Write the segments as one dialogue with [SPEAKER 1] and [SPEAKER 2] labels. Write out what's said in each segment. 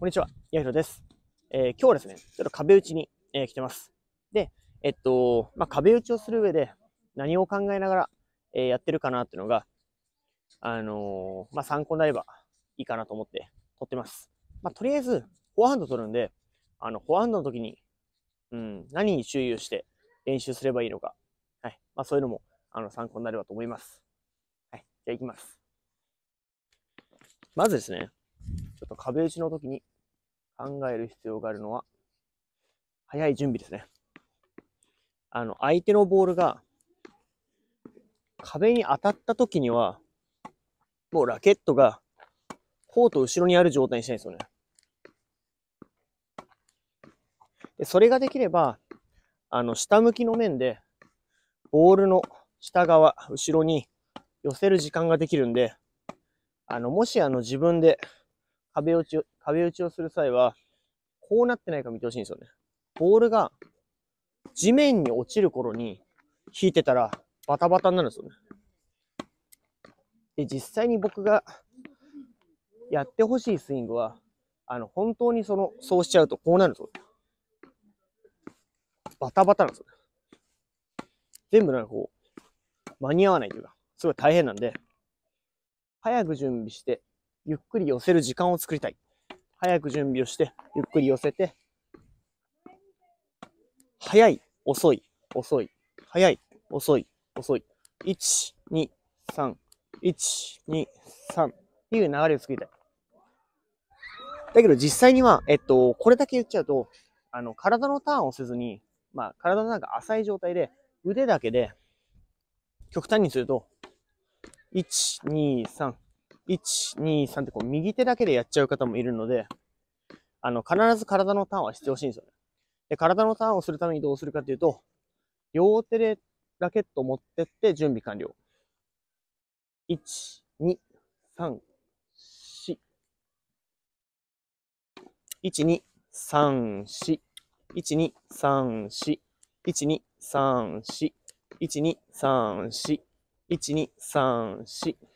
[SPEAKER 1] こんにちは、やひろです。えー、今日はですね、ちょっと壁打ちに、えー、来てます。で、えっと、まあ、壁打ちをする上で何を考えながら、えー、やってるかなっていうのが、あのまあ、参考になればいいかなと思って撮ってます。まあ、とりあえず、フォアハンド取るんで、あの、フォアハンドの時に、うん、何に注意をして練習すればいいのか、はい。まそういうのも、あの、参考になればと思います。はい。じゃあ行きます。まずですね、ちょっと壁打ちの時に考える必要があるのは、早い準備ですね。あの、相手のボールが、壁に当たった時には、もうラケットが、コート後ろにある状態にしたいんですよね。でそれができれば、あの、下向きの面で、ボールの下側、後ろに寄せる時間ができるんで、あの、もしあの自分で壁打ちを、壁打ちをする際は、こうなってないか見てほしいんですよね。ボールが地面に落ちる頃に引いてたらバタバタになるんですよね。で、実際に僕がやってほしいスイングは、あの、本当にその、そうしちゃうとこうなるんですよ。バタバタなんですよ。全部なんかこう、間に合わないというか、すごい大変なんで、早く準備して、ゆっくり寄せる時間を作りたい。早く準備をして、ゆっくり寄せて、早い、遅い、遅い、早い、遅い、遅い。1、2、3、1、2、3っていう流れを作りたい。だけど実際には、えっと、これだけ言っちゃうと、あの、体のターンをせずに、まあ、体の中浅い状態で、腕だけで、極端にすると、1、2、3、1、2、3ってこう右手だけでやっちゃう方もいるので、あの、必ず体のターンはしてほしいんですよね。で、体のターンをするためにどうするかというと、両手でラケットを持ってって準備完了。1、2、3、4。1、2、3、4。1、2、3、4。1、2、3、4。1、2、3、4。1、2、3、4。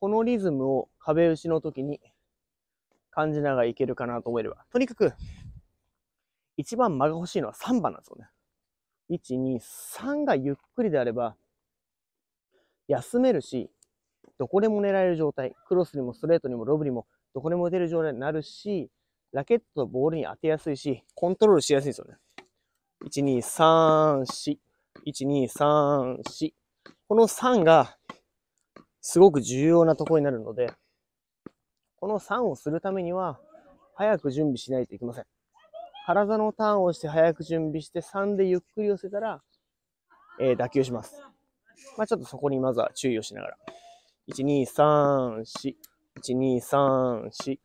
[SPEAKER 1] このリズムを壁打ちの時に感じながらいけるかなと思えれば。とにかく、一番間が欲しいのは3番なんですよね。1、2、3がゆっくりであれば、休めるし、どこでも狙える状態、クロスにもストレートにもロブにも、どこでも打てる状態になるし、ラケットとボールに当てやすいし、コントロールしやすいんですよね。1、2、3、4。1、2、3、4。この3がすごく重要なところになるので、この3をするためには、早く準備しないといけません。腹座のターンをして早く準備して、3でゆっくり寄せたら、えー、打球します。まあ、ちょっとそこにまずは注意をしながら。1、2、3、4。1、2、3、4。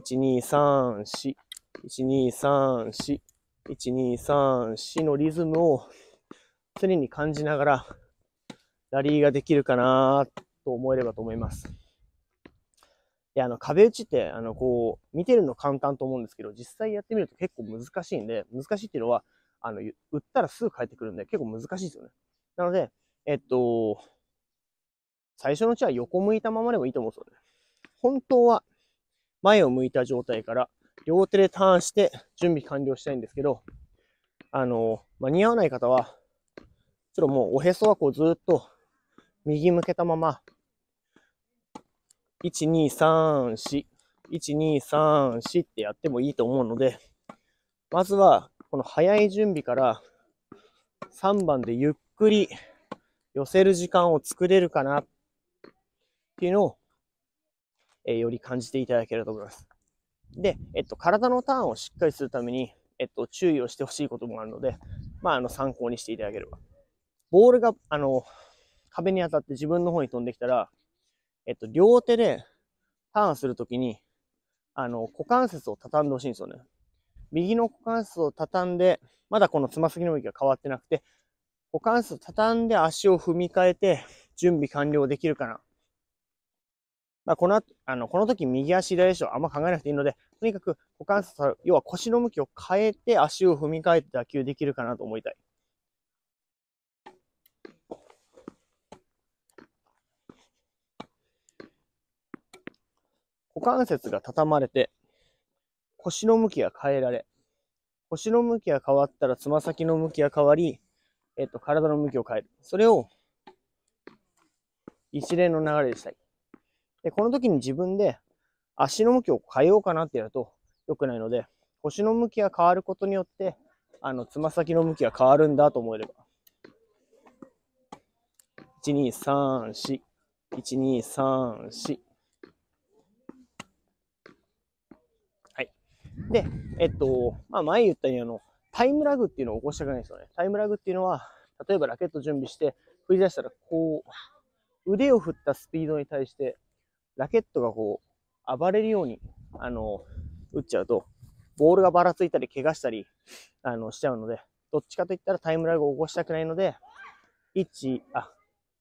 [SPEAKER 1] 1、2、3、4。1、2、3、4。1、2、3、4のリズムを常に感じながら、ラリーができるかなっと思えればと思います。いや、あの、壁打ちって、あの、こう、見てるの簡単と思うんですけど、実際やってみると結構難しいんで、難しいっていうのは、あの、打ったらすぐ返ってくるんで、結構難しいですよね。なので、えっと、最初のうちは横向いたままでもいいと思うんですよね。本当は、前を向いた状態から、両手でターンして、準備完了したいんですけど、あの、間に合わない方は、ちょっともうおへそはこうずっと、右向けたまま、1234、1234ってやってもいいと思うので、まずは、この早い準備から3番でゆっくり寄せる時間を作れるかなっていうのを、えー、より感じていただければと思います。で、えっと、体のターンをしっかりするために、えっと、注意をしてほしいこともあるので、まあ、あの、参考にしていただければ。ボールが、あの、壁に当たって自分の方に飛んできたら、えっと、両手でターンするときに、あの、股関節を畳んでほしいんですよね。右の股関節を畳んで、まだこのつま先の向きが変わってなくて、股関節を畳んで足を踏み替えて、準備完了できるかな。まあ、この後、あの、この時右足左足をあんま考えなくていいので、とにかく股関節、要は腰の向きを変えて足を踏み替えて打球できるかなと思いたい。股関節が畳まれて、腰の向きが変えられ、腰の向きが変わったらつま先の向きが変わり、えっと、体の向きを変える。それを、一連の流れでしたい。で、この時に自分で足の向きを変えようかなってやると良くないので、腰の向きが変わることによって、あの、つま先の向きが変わるんだと思えれば。1、2、3、4。1、2、3、4。で、えっと、まあ、前言ったようにあの、タイムラグっていうのを起こしたくないんですよね。タイムラグっていうのは、例えばラケット準備して、振り出したら、こう、腕を振ったスピードに対して、ラケットがこう、暴れるように、あの、打っちゃうと、ボールがばらついたり、怪我したり、あの、しちゃうので、どっちかといったらタイムラグを起こしたくないので、1、あ、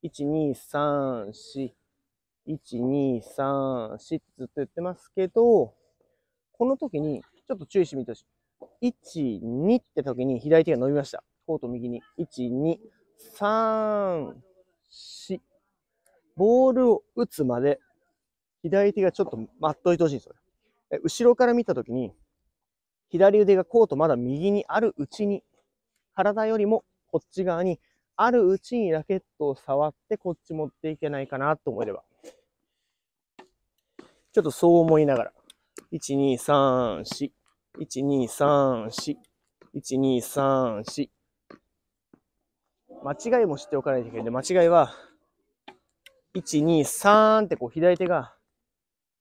[SPEAKER 1] 1、2、3、4、1、2、3、4ってずっと言ってますけど、この時に、ちょっと注意してみてほしい。1、2って時に左手が伸びました。コート右に。1、2、3、4。ボールを打つまで、左手がちょっと待っといてほしいんですよ。後ろから見た時に、左腕がコートまだ右にあるうちに、体よりもこっち側にあるうちにラケットを触ってこっち持っていけないかなと思えれば。ちょっとそう思いながら。1234。1234。1234。間違いも知っておかないといけないんで、間違いは、123ってこう左手が、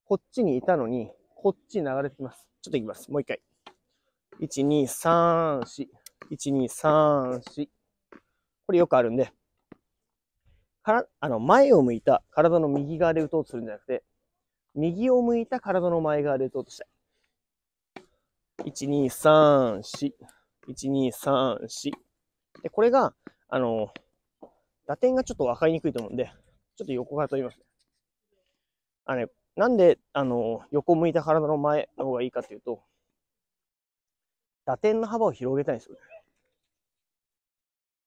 [SPEAKER 1] こっちにいたのに、こっちに流れてきます。ちょっと行きます。もう一回。1234。1234。これよくあるんで、から、あの、前を向いた体の右側で打とうとするんじゃなくて、右を向いた体の前側で打とうとしたい。1、2、3、4。1、2、3、4。で、これが、あの、打点がちょっと分かりにくいと思うんで、ちょっと横から取りますね。あれ、なんで、あの、横向いた体の前の方がいいかというと、打点の幅を広げたいんですよ。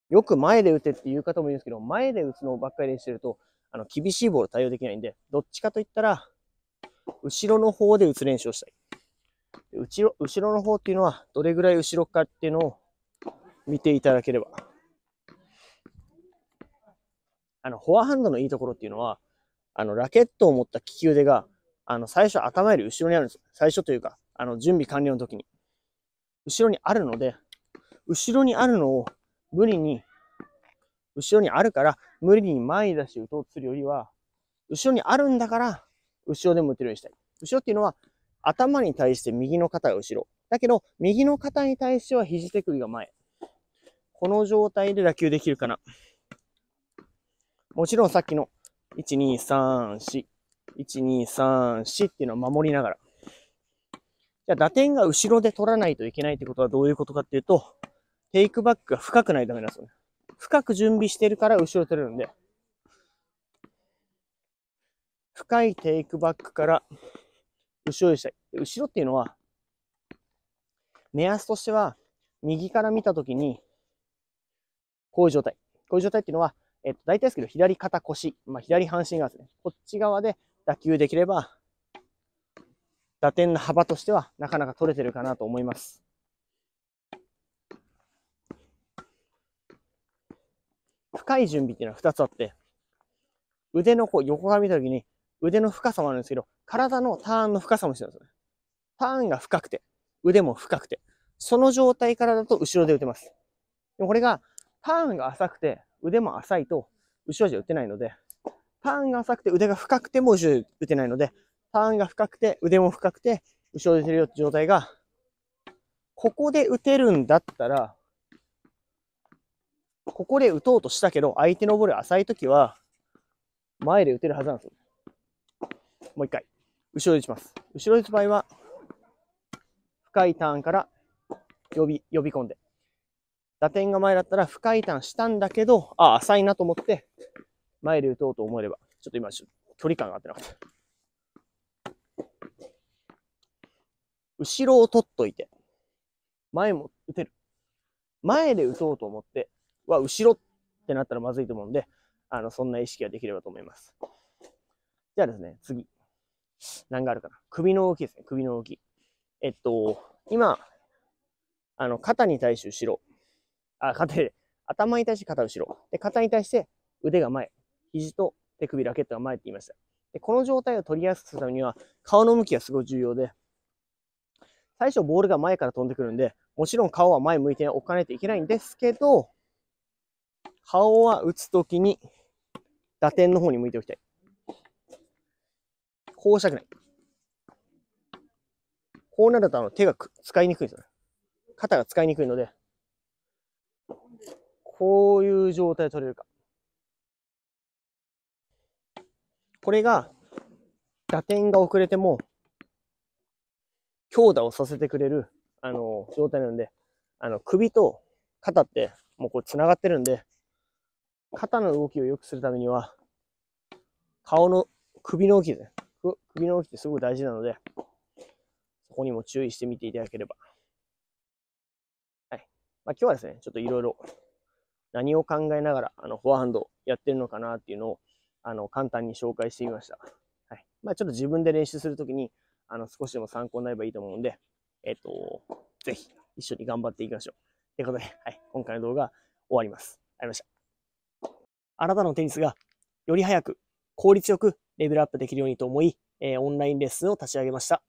[SPEAKER 1] よく前で打てっていう方もいるんですけど、前で打つのばっかり練習してると、あの、厳しいボール対応できないんで、どっちかといったら、後ろの方で打つ練習をしたい。後ろ、後ろの方っていうのは、どれぐらい後ろかっていうのを見ていただければ。あの、フォアハンドのいいところっていうのは、あの、ラケットを持った利き腕が、あの、最初頭より後ろにあるんですよ。最初というか、あの、準備完了の時に。後ろにあるので、後ろにあるのを無理に、後ろにあるから、無理に前に出して打とうとするよりは、後ろにあるんだから、後ろでも打てるようにしたい。後ろっていうのは、頭に対して右の肩が後ろ。だけど、右の肩に対しては肘手首が前。この状態で打球できるかな。もちろんさっきの、1、2、3、4、1、2、3、4っていうのを守りながら。じゃあ打点が後ろで取らないといけないってことはどういうことかっていうと、テイクバックが深くないとダメなんですよね。深く準備してるから後ろ取れるんで。深いテイクバックから後ろでした。後ろっていうのは、目安としては、右から見たときに、こういう状態。こういう状態っていうのは、えっと、大体ですけど、左肩腰、まあ、左半身側ですね。こっち側で打球できれば、打点の幅としてはなかなか取れてるかなと思います。深い準備っていうのは2つあって、腕のこう横から見たときに、腕の深さもあるんですけど、体のターンの深さもしてるんですよね。ターンが深くて、腕も深くて、その状態からだと後ろで打てます。でもこれが、ターンが浅くて、腕も浅いと、後ろじゃ打てないので、ターンが浅くて腕が深くても後ろで打てないので、ターンが深くて腕も深くて、後ろで打てるよって状態が、ここで打てるんだったら、ここで打とうとしたけど、相手のボール浅いときは、前で打てるはずなんですよ。もう一回。後ろ打ちます。後ろ打つ場合は、深いターンから呼び、呼び込んで。打点が前だったら深いターンしたんだけど、あ、あ、浅いなと思って、前で打とうと思えれば。ちょっと今、距離感が合ってなかった。後ろを取っといて、前も打てる。前で打とうと思って、は後ろってなったらまずいと思うんで、あの、そんな意識ができればと思います。じゃあですね、次。何があるかな。首の動きですね。首の動き。えっと、今、あの、肩に対して後ろ。あ、肩で、頭に対して肩後ろ。で、肩に対して腕が前。肘と手首ラケットが前って言いました。で、この状態を取りやすくするためには、顔の向きがすごい重要で、最初ボールが前から飛んでくるんで、もちろん顔は前向いておかないといけないんですけど、顔は打つときに打点の方に向いておきたい。こうしたくない。こうなるとあの手が使いにくいですよね。肩が使いにくいので、こういう状態で取れるか。これが、打点が遅れても、強打をさせてくれる、あの、状態なんで、あの、首と肩って、もうこれ繋がってるんで、肩の動きを良くするためには、顔の首の動きですね。首の動きってすごく大事なので、そこにも注意してみていただければ。はい。まあ、今日はですね、ちょっといろいろ何を考えながら、あの、フォアハンドやってるのかなっていうのを、あの、簡単に紹介してみました。はい。まあ、ちょっと自分で練習するときに、あの、少しでも参考になればいいと思うんで、えっ、ー、と、ぜひ一緒に頑張っていきましょう。ということで、はい。今回の動画終わります。ありました。あなたのテニスがより早く効率よくレベルアップできるようにと思い、えオンラインレッスンを立ち上げました。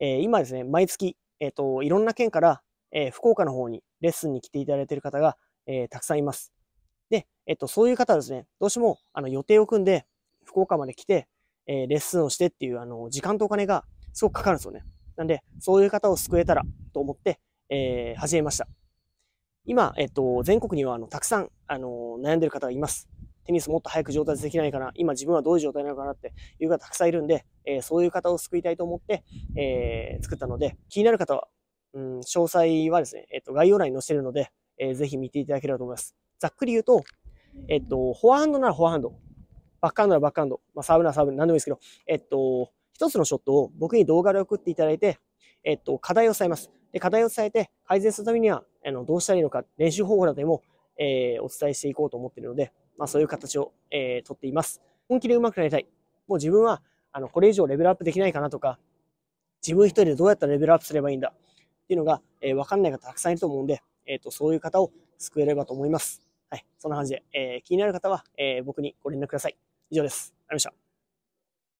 [SPEAKER 1] え今ですね、毎月、えっ、と、いろんな県から、え福岡の方にレッスンに来ていただいている方が、えたくさんいます。で、えっ、と、そういう方はですね、どうしても、あの、予定を組んで、福岡まで来て、えレッスンをしてっていう、あの、時間とお金がすごくかかるんですよね。なんで、そういう方を救えたらと思って、えー、始めました。今、えっと、全国には、あの、たくさん、あの、悩んでる方がいます。テニスもっと早く上達できないかな、今自分はどういう状態なのかなっていう方たくさんいるんで、えー、そういう方を救いたいと思って、えー、作ったので、気になる方は、うん、詳細はですね、えっ、ー、と、概要欄に載せてるので、えー、ぜひ見ていただければと思います。ざっくり言うと、えっ、と、フォアハンドならフォアハンド、バックハンドならバックハンド、まあ、サーブならサーブ、何でもいいですけど、えっ、と、一つのショットを僕に動画で送っていただいて、えっ、と、課題を伝えます。で、課題を伝えて改善するためには、あの、どうしたらいいのか、練習方法などでも、えー、お伝えしていこうと思っているので、まあ、そういう形を、えー、とっています。本気で上手くなりたい。もう自分は、あの、これ以上レベルアップできないかなとか、自分一人でどうやったらレベルアップすればいいんだっていうのが、えー、わかんない方たくさんいると思うんで、えっ、ー、と、そういう方を救えればと思います。はい。そんな感じで、えー、気になる方は、えー、僕にご連絡ください。以上です。ありがとうございました。